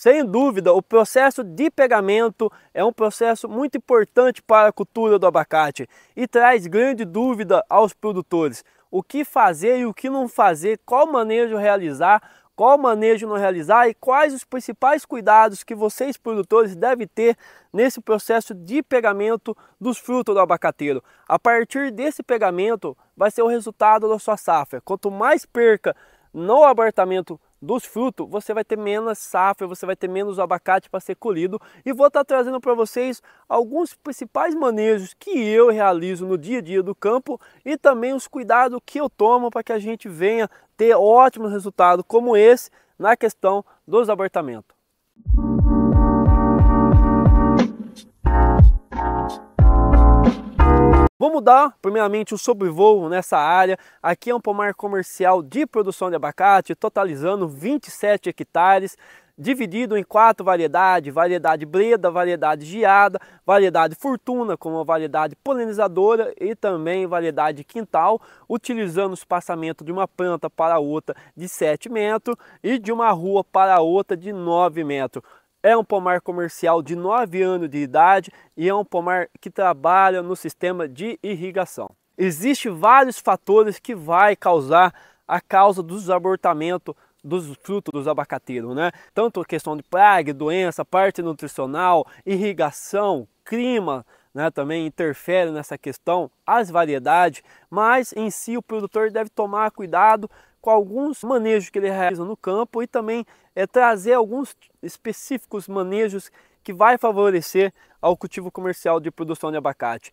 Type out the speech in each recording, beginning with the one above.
Sem dúvida, o processo de pegamento é um processo muito importante para a cultura do abacate e traz grande dúvida aos produtores. O que fazer e o que não fazer, qual manejo realizar, qual manejo não realizar e quais os principais cuidados que vocês produtores devem ter nesse processo de pegamento dos frutos do abacateiro. A partir desse pegamento vai ser o resultado da sua safra. Quanto mais perca no abortamento dos frutos, você vai ter menos safra, você vai ter menos abacate para ser colhido e vou estar tá trazendo para vocês alguns principais manejos que eu realizo no dia a dia do campo e também os cuidados que eu tomo para que a gente venha ter ótimos resultados como esse na questão dos abortamentos. Vamos dar primeiramente o sobrevoo nessa área. Aqui é um pomar comercial de produção de abacate, totalizando 27 hectares, dividido em quatro variedades: variedade breda, variedade giada, variedade fortuna, como a variedade polinizadora e também variedade quintal, utilizando o espaçamento de uma planta para outra de 7 metros e de uma rua para outra de 9 metros. É um pomar comercial de 9 anos de idade e é um pomar que trabalha no sistema de irrigação. Existem vários fatores que vai causar a causa do desabortamento dos frutos dos abacateiros, né? Tanto a questão de praga, doença, parte nutricional, irrigação, clima, né, também interfere nessa questão, as variedades, mas em si o produtor deve tomar cuidado com alguns manejos que ele realiza no campo e também é trazer alguns específicos manejos que vai favorecer ao cultivo comercial de produção de abacate.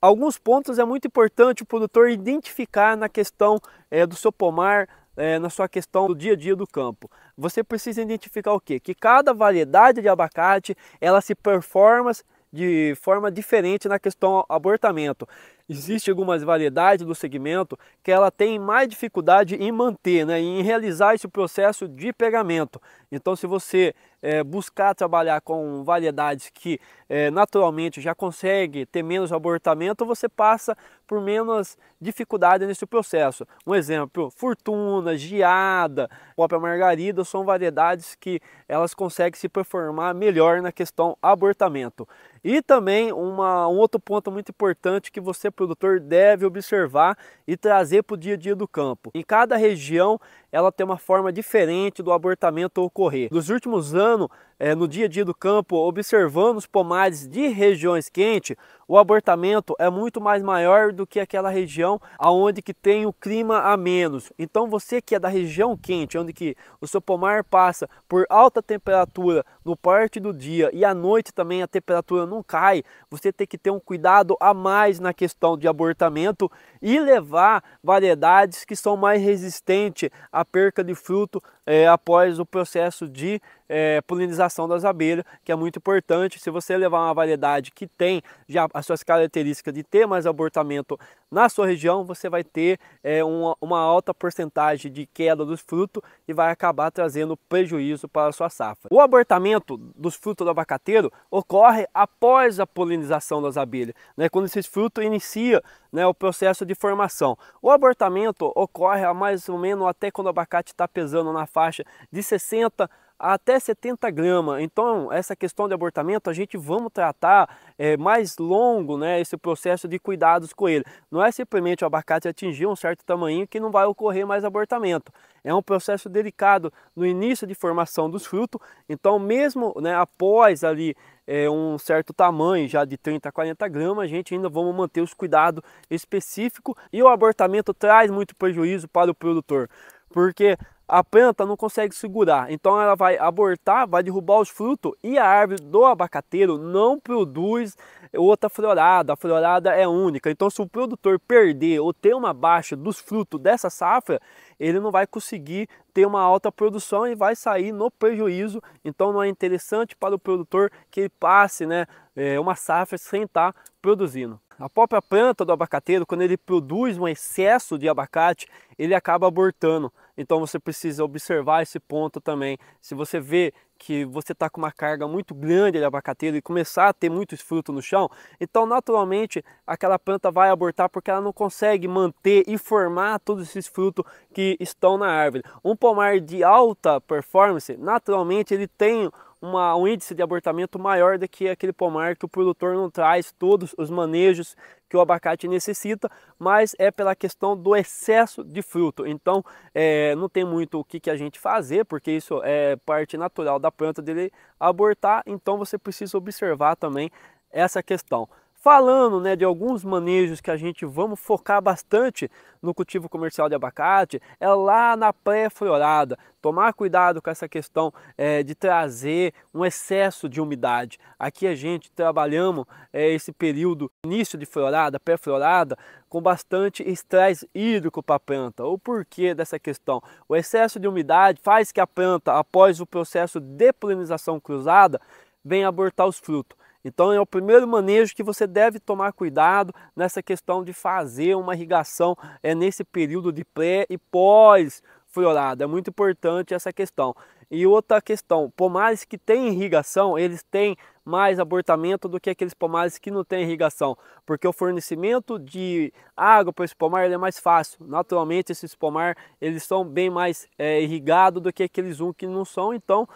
Alguns pontos é muito importante o produtor identificar na questão é, do seu pomar, é, na sua questão do dia a dia do campo. Você precisa identificar o que? Que cada variedade de abacate ela se performa de forma diferente na questão abortamento. Existem algumas variedades do segmento que ela tem mais dificuldade em manter, né, em realizar esse processo de pegamento. Então, se você é, buscar trabalhar com variedades que é, naturalmente já consegue ter menos abortamento, você passa por menos dificuldade nesse processo. Um exemplo, Fortuna, Giada, própria Margarida são variedades que elas conseguem se performar melhor na questão abortamento. E também uma, um outro ponto muito importante que você, produtor, deve observar e trazer para o dia a dia do campo. Em cada região ela tem uma forma diferente do abortamento ocorrer. Nos últimos anos, é, no dia a dia do campo, observando os pomares de regiões quentes, o abortamento é muito mais maior do que aquela região aonde que tem o clima a menos. Então você que é da região quente, onde que o seu pomar passa por alta temperatura no parte do dia e à noite também a temperatura não cai, você tem que ter um cuidado a mais na questão de abortamento e levar variedades que são mais resistentes a perca de fruto é, após o processo de é, polinização das abelhas, que é muito importante. Se você levar uma variedade que tem já as suas características de ter mais abortamento na sua região, você vai ter é, uma, uma, alta porcentagem de queda dos frutos e vai acabar trazendo prejuízo para a sua safra. O abortamento dos frutos do abacateiro ocorre após a polinização das abelhas, né, quando esses frutos inicia né, o processo de formação. O abortamento ocorre a mais ou menos até quando o abacate está pesando na faixa de 60 até 70 gramas. Então, essa questão de abortamento, a gente vamos tratar é, mais longo né, esse processo de cuidados com ele. Não é simplesmente o abacate atingir um certo tamanho que não vai ocorrer mais abortamento. É um processo delicado no início de formação dos frutos. Então, mesmo né, após ali é, um certo tamanho, já de 30 a 40 gramas, a gente ainda vamos manter os cuidados específicos. E o abortamento traz muito prejuízo para o produtor. Porque a planta não consegue segurar, então ela vai abortar, vai derrubar os frutos e a árvore do abacateiro não produz outra florada, a florada é única. Então se o produtor perder ou ter uma baixa dos frutos dessa safra, ele não vai conseguir ter uma alta produção e vai sair no prejuízo. Então não é interessante para o produtor que ele passe né, eh, uma safra sem estar tá produzindo. A própria planta do abacateiro, quando ele produz um excesso de abacate, ele acaba abortando. Então você precisa observar esse ponto também. Se você vê que você está com uma carga muito grande de abacateiro e começar a ter muitos frutos no chão, então naturalmente aquela planta vai abortar porque ela não consegue manter e formar todos esses frutos que estão na árvore. Um pomar de alta performance, naturalmente ele tem uma, um índice de abortamento maior do que aquele pomar que o produtor não traz todos os manejos que o abacate necessita, mas é pela questão do excesso de fruto. Então, é, não tem muito o que, que, a gente fazer, porque isso é parte natural da planta dele abortar. Então, você precisa observar também essa questão falando né, de alguns manejos que a gente vamos focar bastante no cultivo comercial de abacate, é lá na pré-florada. Tomar cuidado com essa questão é, de trazer um excesso de umidade. Aqui a gente trabalhamos é, esse período início de florada, pré-florada, com bastante estresse hídrico para a planta. O porquê dessa questão? O excesso de umidade faz que a planta, após o processo de polinização cruzada, venha abortar os frutos. Então é o primeiro manejo que você deve tomar cuidado nessa questão de fazer uma irrigação é nesse período de pré e pós florada. É muito importante essa questão. E outra questão, pomares que têm irrigação, eles têm mais abortamento do que aqueles pomares que não têm irrigação, porque o fornecimento de água para esse pomar é mais fácil. Naturalmente, esses pomar eles são bem mais é, irrigados do que aqueles um que não são, então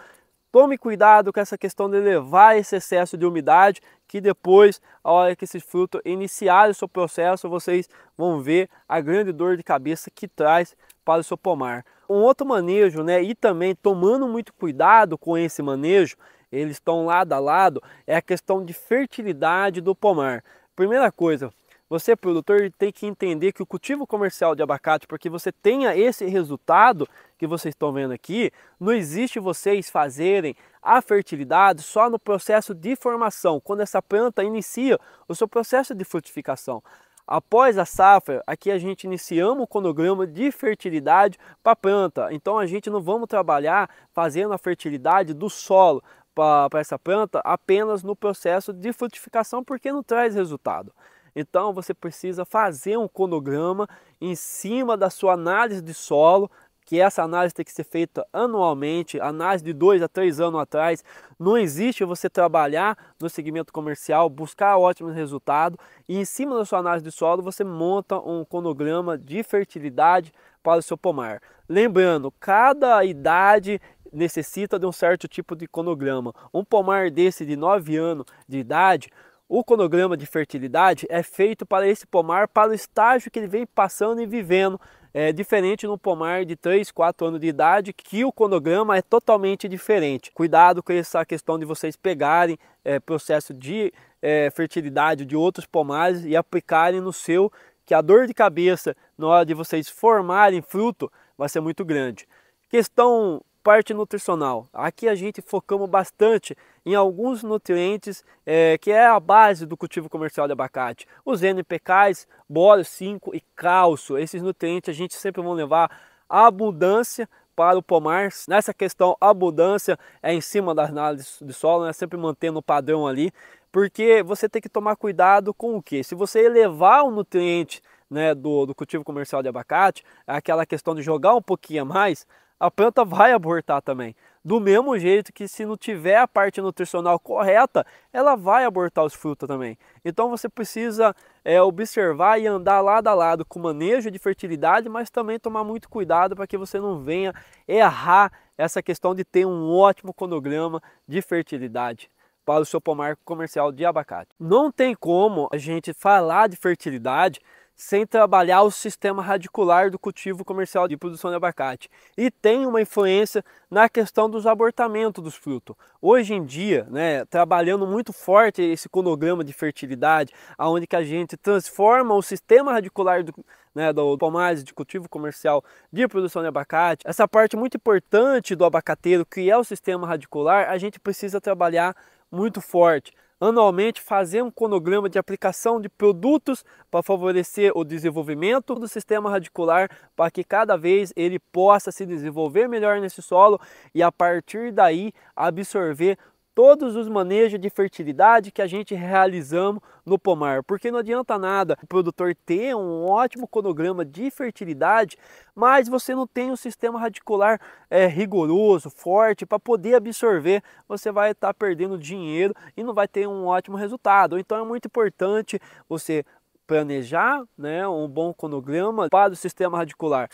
Tome cuidado com essa questão de levar esse excesso de umidade, que depois, a hora que esse fruto iniciar o seu processo, vocês vão ver a grande dor de cabeça que traz para o seu pomar. Um outro manejo, né, e também tomando muito cuidado com esse manejo, eles estão lado a lado, é a questão de fertilidade do pomar. Primeira coisa, você, produtor, tem que entender que o cultivo comercial de abacate, porque você tenha esse resultado que vocês estão vendo aqui, não existe vocês fazerem a fertilidade só no processo de formação, quando essa planta inicia o seu processo de frutificação. Após a safra, aqui a gente iniciamos o cronograma de fertilidade para a planta. Então a gente não vamos trabalhar fazendo a fertilidade do solo para essa planta apenas no processo de frutificação, porque não traz resultado. Então você precisa fazer um cronograma em cima da sua análise de solo, que essa análise tem que ser feita anualmente, análise de dois a três anos atrás. Não existe você trabalhar no segmento comercial, buscar ótimos resultados e em cima da sua análise de solo você monta um cronograma de fertilidade para o seu pomar. Lembrando, cada idade necessita de um certo tipo de cronograma. Um pomar desse de 9 anos de idade o cronograma de fertilidade é feito para esse pomar, para o estágio que ele vem passando e vivendo. É diferente no pomar de 3, 4 anos de idade, que o cronograma é totalmente diferente. Cuidado com essa questão de vocês pegarem é, processo de é, fertilidade de outros pomares e aplicarem no seu, que a dor de cabeça na hora de vocês formarem fruto vai ser muito grande. Questão parte nutricional. Aqui a gente focamos bastante em alguns nutrientes é, que é a base do cultivo comercial de abacate. Os NPKs, boro 5 e cálcio. Esses nutrientes a gente sempre vão levar abundância para o pomar. Nessa questão, abundância é em cima das análises de solo, né? sempre mantendo o padrão ali, porque você tem que tomar cuidado com o que? Se você elevar o nutriente né, do, do cultivo comercial de abacate, é aquela questão de jogar um pouquinho a mais, a planta vai abortar também. Do mesmo jeito que se não tiver a parte nutricional correta, ela vai abortar os frutos também. Então você precisa é, observar e andar lado a lado com manejo de fertilidade, mas também tomar muito cuidado para que você não venha errar essa questão de ter um ótimo cronograma de fertilidade para o seu pomar comercial de abacate. Não tem como a gente falar de fertilidade sem trabalhar o sistema radicular do cultivo comercial de produção de abacate. E tem uma influência na questão dos abortamentos dos frutos. Hoje em dia, né, trabalhando muito forte esse cronograma de fertilidade, aonde que a gente transforma o sistema radicular do, né, do palmares de cultivo comercial de produção de abacate, essa parte muito importante do abacateiro, que é o sistema radicular, a gente precisa trabalhar muito forte anualmente fazer um cronograma de aplicação de produtos para favorecer o desenvolvimento do sistema radicular para que cada vez ele possa se desenvolver melhor nesse solo e a partir daí absorver todos os manejos de fertilidade que a gente realizamos no pomar, porque não adianta nada o produtor ter um ótimo cronograma de fertilidade, mas você não tem um sistema radicular é, rigoroso, forte para poder absorver, você vai estar tá perdendo dinheiro e não vai ter um ótimo resultado. Então é muito importante você planejar né, um bom cronograma para o sistema radicular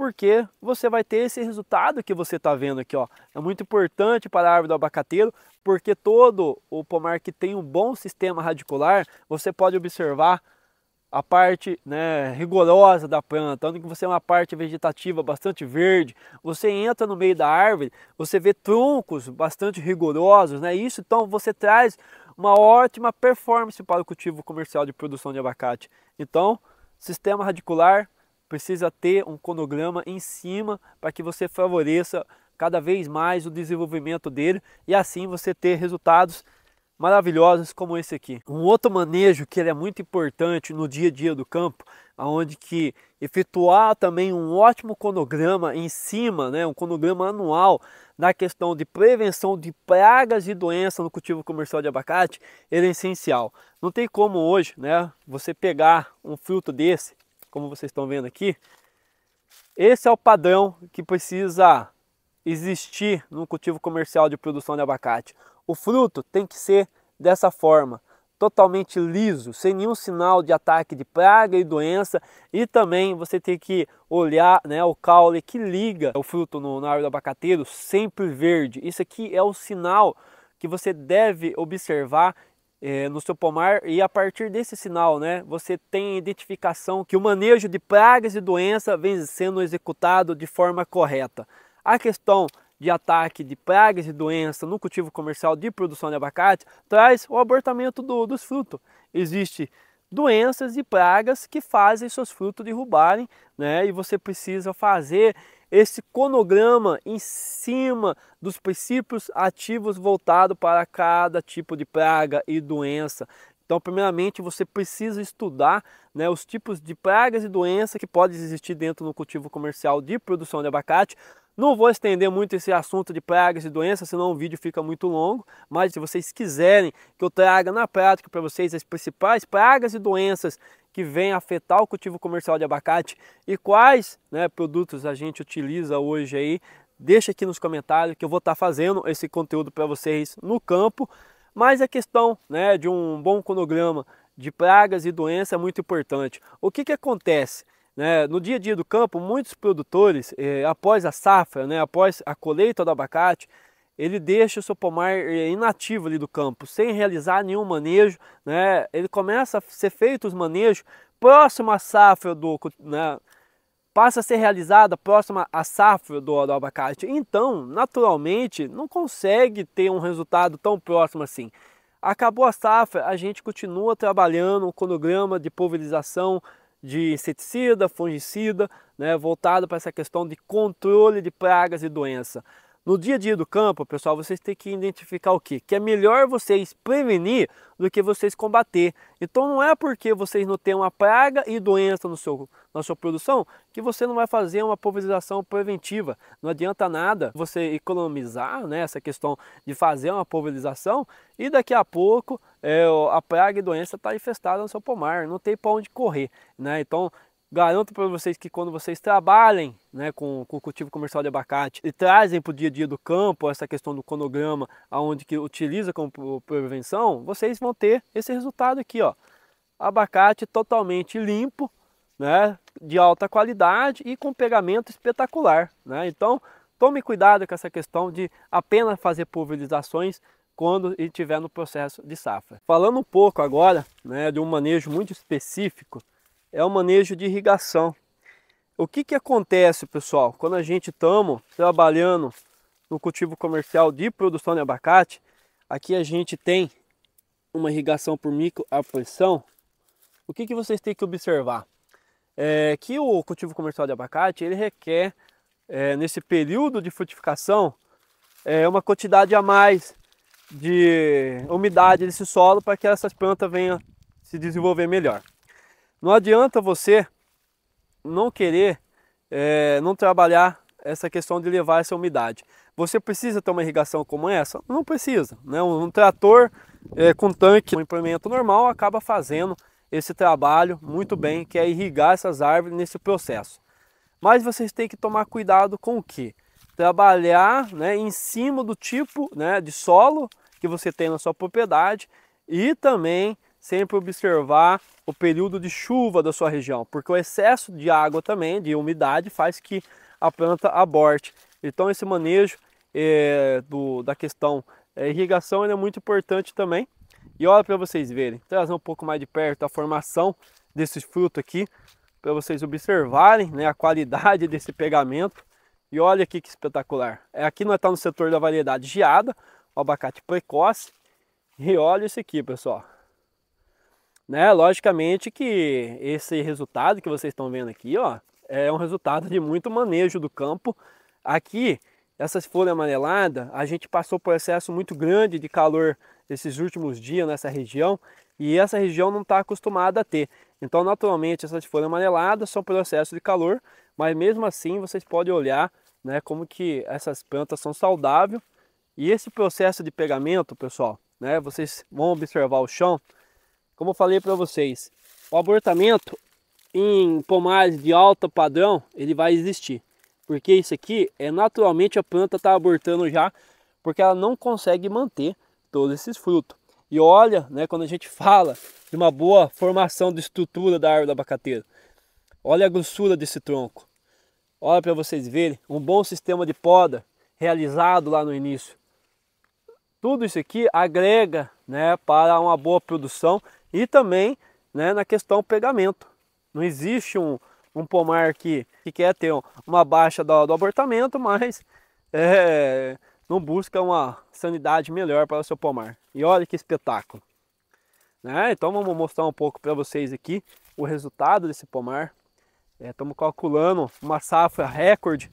porque você vai ter esse resultado que você está vendo aqui. Ó. É muito importante para a árvore do abacateiro, porque todo o pomar que tem um bom sistema radicular, você pode observar a parte né, rigorosa da planta, onde você é uma parte vegetativa bastante verde, você entra no meio da árvore, você vê troncos bastante rigorosos, né? isso então você traz uma ótima performance para o cultivo comercial de produção de abacate. Então, sistema radicular precisa ter um cronograma em cima para que você favoreça cada vez mais o desenvolvimento dele e assim você ter resultados maravilhosos como esse aqui. Um outro manejo que ele é muito importante no dia a dia do campo, aonde que efetuar também um ótimo cronograma em cima, né, um cronograma anual na questão de prevenção de pragas e doenças no cultivo comercial de abacate, ele é essencial. Não tem como hoje, né, você pegar um fruto desse como vocês estão vendo aqui, esse é o padrão que precisa existir no cultivo comercial de produção de abacate. O fruto tem que ser dessa forma, totalmente liso, sem nenhum sinal de ataque de praga e doença. E também você tem que olhar né, o caule que liga o fruto no, na árvore do abacateiro, sempre verde. Isso aqui é o sinal que você deve observar é, no seu pomar e a partir desse sinal, né, você tem a identificação que o manejo de pragas e doença vem sendo executado de forma correta. A questão de ataque de pragas e doença no cultivo comercial de produção de abacate traz o abortamento do, dos frutos. Existem doenças e pragas que fazem seus frutos derrubarem, né, e você precisa fazer esse cronograma em cima dos princípios ativos voltado para cada tipo de praga e doença. Então, primeiramente, você precisa estudar né, os tipos de pragas e doenças que podem existir dentro do cultivo comercial de produção de abacate. Não vou estender muito esse assunto de pragas e doenças, senão o vídeo fica muito longo. Mas se vocês quiserem que eu traga na prática para vocês as principais pragas e doenças que vem afetar o cultivo comercial de abacate e quais né, produtos a gente utiliza hoje aí, deixa aqui nos comentários que eu vou estar tá fazendo esse conteúdo para vocês no campo. Mas a questão né, de um bom cronograma de pragas e doenças é muito importante. O que, que acontece? Né, no dia a dia do campo, muitos produtores, eh, após a safra, né, após a colheita do abacate, ele deixa o seu pomar eh, inativo ali do campo, sem realizar nenhum manejo, né? Ele começa a ser feito os manejos próximo à safra do, né? Passa a ser realizada próxima à safra do, do abacate. Então, naturalmente, não consegue ter um resultado tão próximo assim. Acabou a safra, a gente continua trabalhando o cronograma de pulverização de inseticida, fungicida, né, voltado para essa questão de controle de pragas e doença. No dia a dia do campo, pessoal, vocês têm que identificar o que? Que é melhor vocês prevenir do que vocês combater. Então não é porque vocês não têm uma praga e doença no seu, na sua produção que você não vai fazer uma pulverização preventiva. Não adianta nada você economizar né, essa questão de fazer uma pulverização e daqui a pouco é, a praga e doença está infestada no seu pomar, não tem para onde correr. Né? Então Garanto para vocês que quando vocês trabalhem né, com, o cultivo comercial de abacate e trazem para o dia a dia do campo essa questão do cronograma, aonde que utiliza como prevenção, vocês vão ter esse resultado aqui, ó. Abacate totalmente limpo, né, de alta qualidade e com pegamento espetacular, né? Então, tome cuidado com essa questão de apenas fazer pulverizações quando estiver no processo de safra. Falando um pouco agora, né, de um manejo muito específico é o manejo de irrigação. O que, que acontece, pessoal, quando a gente estamos trabalhando no cultivo comercial de produção de abacate, aqui a gente tem uma irrigação por micro a pressão. O que, que vocês têm que observar? É que o cultivo comercial de abacate, ele requer, é, nesse período de frutificação, é, uma quantidade a mais de umidade desse solo para que essas plantas venham se desenvolver melhor. Não adianta você não querer, é, não trabalhar essa questão de levar essa umidade. Você precisa ter uma irrigação como essa? Não precisa. Né? Um trator é, com tanque, um implemento normal, acaba fazendo esse trabalho muito bem, que é irrigar essas árvores nesse processo. Mas vocês têm que tomar cuidado com o que? Trabalhar né, em cima do tipo né, de solo que você tem na sua propriedade e também sempre observar o período de chuva da sua região, porque o excesso de água também, de umidade, faz que a planta aborte. Então esse manejo é, do, da questão é, irrigação é muito importante também. E olha para vocês verem, trazer um pouco mais de perto a formação desse fruto aqui, para vocês observarem né, a qualidade desse pegamento. E olha aqui que espetacular. É, aqui nós estamos tá no setor da variedade geada, o abacate precoce. E olha isso aqui, pessoal. Né? Logicamente que esse resultado que vocês estão vendo aqui, ó, é um resultado de muito manejo do campo. Aqui, essas folhas amareladas, a gente passou por um excesso muito grande de calor esses últimos dias nessa região e essa região não está acostumada a ter. Então, naturalmente, essas folhas amareladas são pelo excesso de calor, mas mesmo assim vocês podem olhar né, como que essas plantas são saudáveis. E esse processo de pegamento, pessoal, né, vocês vão observar o chão, como eu falei para vocês, o abortamento em pomares de alto padrão, ele vai existir. Porque isso aqui é naturalmente a planta está abortando já, porque ela não consegue manter todos esses frutos. E olha, né, quando a gente fala de uma boa formação de estrutura da árvore da abacateira, olha a grossura desse tronco. Olha para vocês verem, um bom sistema de poda realizado lá no início. Tudo isso aqui agrega né, para uma boa produção e também né, na questão pegamento. Não existe um, um pomar que, que quer ter uma baixa do, do abortamento, mas é, não busca uma sanidade melhor para o seu pomar. E olha que espetáculo! Né? Então vamos mostrar um pouco para vocês aqui o resultado desse pomar. É, estamos é, calculando uma safra recorde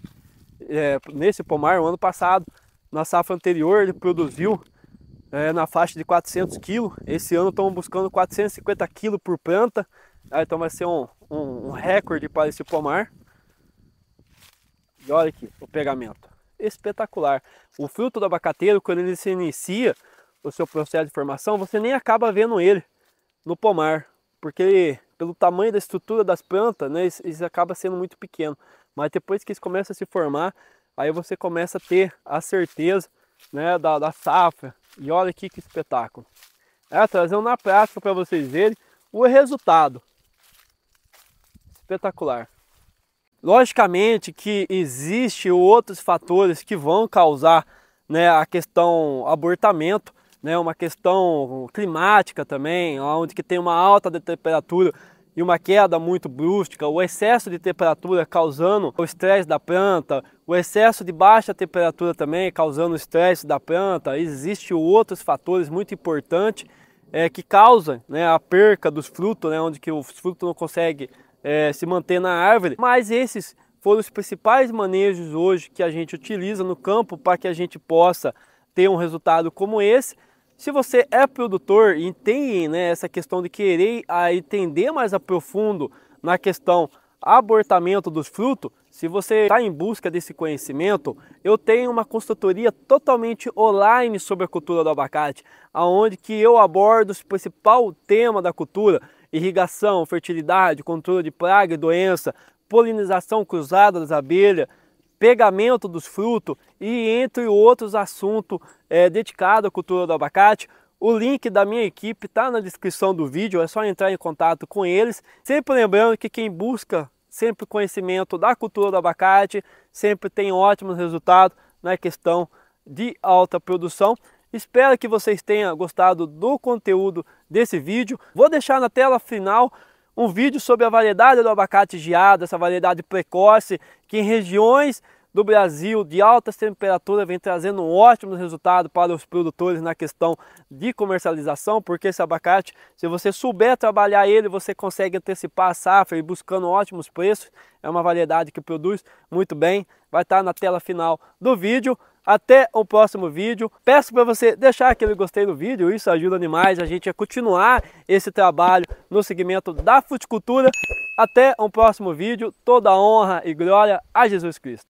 é, nesse pomar. O ano passado, na safra anterior, ele produziu é, na faixa de 400 kg. Esse ano estão buscando 450 kg por planta. Ah, então vai ser um, um, um, recorde para esse pomar. E olha aqui o pegamento. Espetacular. O fruto do abacateiro, quando ele se inicia o seu processo de formação, você nem acaba vendo ele no pomar. Porque ele, pelo tamanho da estrutura das plantas, né, eles, acabam sendo muito pequeno. Mas depois que eles começam a se formar, aí você começa a ter a certeza né, da, da safra, e olha aqui que espetáculo. É, trazendo na prática para vocês verem o resultado. Espetacular. Logicamente que existe outros fatores que vão causar né, a questão abortamento, né, uma questão climática também, onde que tem uma alta temperatura e uma queda muito brusca, o excesso de temperatura causando o estresse da planta, o excesso de baixa temperatura também causando o estresse da planta. Existem outros fatores muito importantes é, que causam né, a perca dos frutos, né, onde que os frutos não conseguem é, se manter na árvore. Mas esses foram os principais manejos hoje que a gente utiliza no campo para que a gente possa ter um resultado como esse se você é produtor e tem né, essa questão de querer a ah, entender mais a profundo na questão abortamento dos frutos, se você está em busca desse conhecimento, eu tenho uma consultoria totalmente online sobre a cultura do abacate, aonde que eu abordo o principal tema da cultura, irrigação, fertilidade, controle de praga e doença, polinização cruzada das abelhas, pegamento dos frutos e entre outros assuntos é, dedicados à cultura do abacate. O link da minha equipe está na descrição do vídeo, é só entrar em contato com eles. Sempre lembrando que quem busca sempre conhecimento da cultura do abacate sempre tem ótimos resultados na questão de alta produção. Espero que vocês tenham gostado do conteúdo desse vídeo. Vou deixar na tela final um vídeo sobre a variedade do abacate geado, essa variedade precoce que em regiões do Brasil de altas temperaturas vem trazendo um ótimo resultado para os produtores na questão de comercialização, porque esse abacate, se você souber trabalhar ele, você consegue antecipar a safra e buscando ótimos preços. É uma variedade que produz muito bem. Vai estar na tela final do vídeo. Até o próximo vídeo. Peço para você deixar aquele gostei no vídeo, isso ajuda animais a gente a continuar esse trabalho no segmento da fruticultura. Até o próximo vídeo. Toda honra e glória a Jesus Cristo.